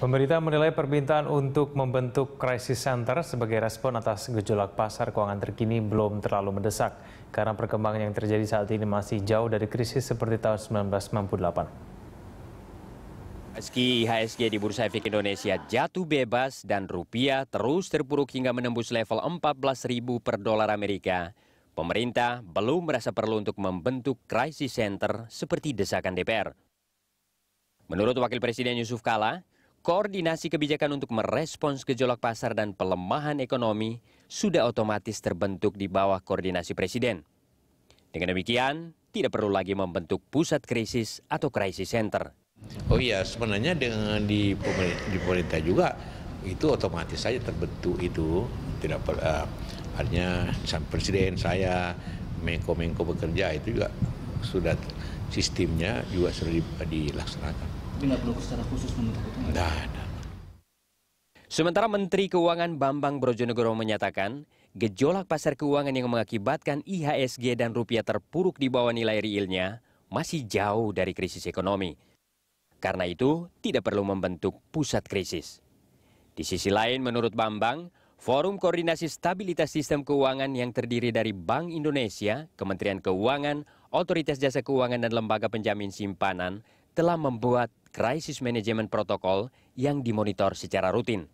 Pemerintah menilai permintaan untuk membentuk crisis center sebagai respon atas gejolak pasar keuangan terkini belum terlalu mendesak karena perkembangan yang terjadi saat ini masih jauh dari krisis seperti tahun 1998. Meski IHSG di Bursa Efek Indonesia jatuh bebas dan rupiah terus terpuruk hingga menembus level 14.000 per dolar Amerika, pemerintah belum merasa perlu untuk membentuk crisis center seperti desakan DPR. Menurut Wakil Presiden Yusuf Kala, Koordinasi kebijakan untuk merespons gejolak pasar dan pelemahan ekonomi sudah otomatis terbentuk di bawah koordinasi presiden. Dengan demikian, tidak perlu lagi membentuk pusat krisis atau crisis center. Oh iya, sebenarnya dengan di pemerintah, juga itu otomatis saja terbentuk itu tidak per, uh, artinya presiden saya Menko-Menko bekerja itu juga sudah sistemnya juga sudah dilaksanakan. Tidak perlu secara khusus membentuk itu? Sementara Menteri Keuangan Bambang Brojonegoro menyatakan, gejolak pasar keuangan yang mengakibatkan IHSG dan rupiah terpuruk di bawah nilai riilnya masih jauh dari krisis ekonomi. Karena itu, tidak perlu membentuk pusat krisis. Di sisi lain, menurut Bambang, Forum Koordinasi Stabilitas Sistem Keuangan yang terdiri dari Bank Indonesia, Kementerian Keuangan, Otoritas Jasa Keuangan dan Lembaga Penjamin Simpanan telah membuat krisis manajemen protokol yang dimonitor secara rutin.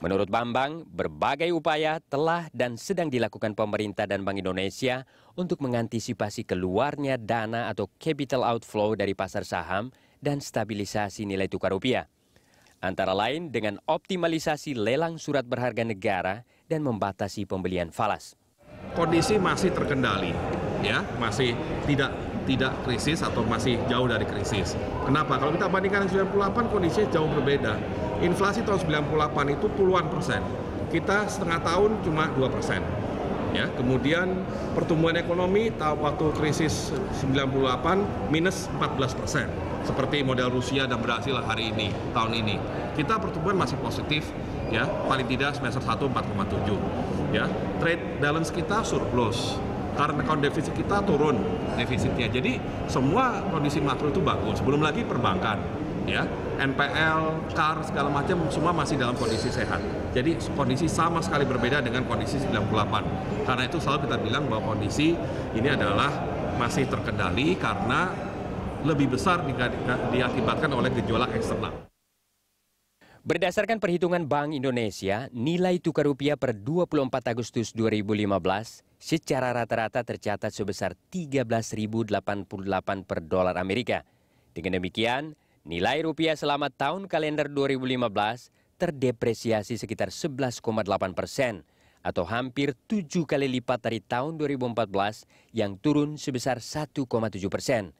Menurut Bambang, berbagai upaya telah dan sedang dilakukan pemerintah dan Bank Indonesia untuk mengantisipasi keluarnya dana atau capital outflow dari pasar saham dan stabilisasi nilai tukar rupiah. Antara lain dengan optimalisasi lelang surat berharga negara dan membatasi pembelian falas. Kondisi masih terkendali, ya masih tidak tidak krisis atau masih jauh dari krisis. Kenapa? Kalau kita bandingkan dengan 98 kondisinya jauh berbeda. Inflasi tahun 98 itu puluhan persen. Kita setengah tahun cuma 2 persen. Ya, kemudian pertumbuhan ekonomi waktu krisis 98 minus 14 persen seperti model Rusia dan Brasil hari ini tahun ini kita pertumbuhan masih positif ya paling tidak semester 1 4,7 ya trade balance kita surplus karena account defisit kita turun defisitnya. Jadi semua kondisi makro itu bagus. Belum lagi perbankan, ya NPL, CAR segala macam semua masih dalam kondisi sehat. Jadi kondisi sama sekali berbeda dengan kondisi 98. Karena itu selalu kita bilang bahwa kondisi ini adalah masih terkendali karena lebih besar diakibatkan oleh gejolak eksternal. Berdasarkan perhitungan Bank Indonesia, nilai tukar rupiah per 24 Agustus 2015 secara rata-rata tercatat sebesar 13.088 per dolar Amerika. Dengan demikian, nilai rupiah selama tahun kalender 2015 terdepresiasi sekitar 11,8 persen atau hampir tujuh kali lipat dari tahun 2014 yang turun sebesar 1,7 persen.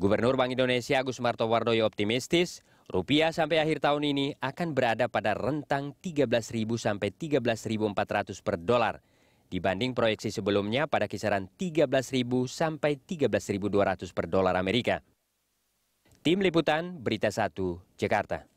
Gubernur Bank Indonesia Agus Martowardoyo optimistis Rupiah sampai akhir tahun ini akan berada pada rentang 13.000 sampai 13.400 per dolar dibanding proyeksi sebelumnya pada kisaran 13.000 sampai 13.200 per dolar Amerika. Tim Liputan Berita 1 Jakarta.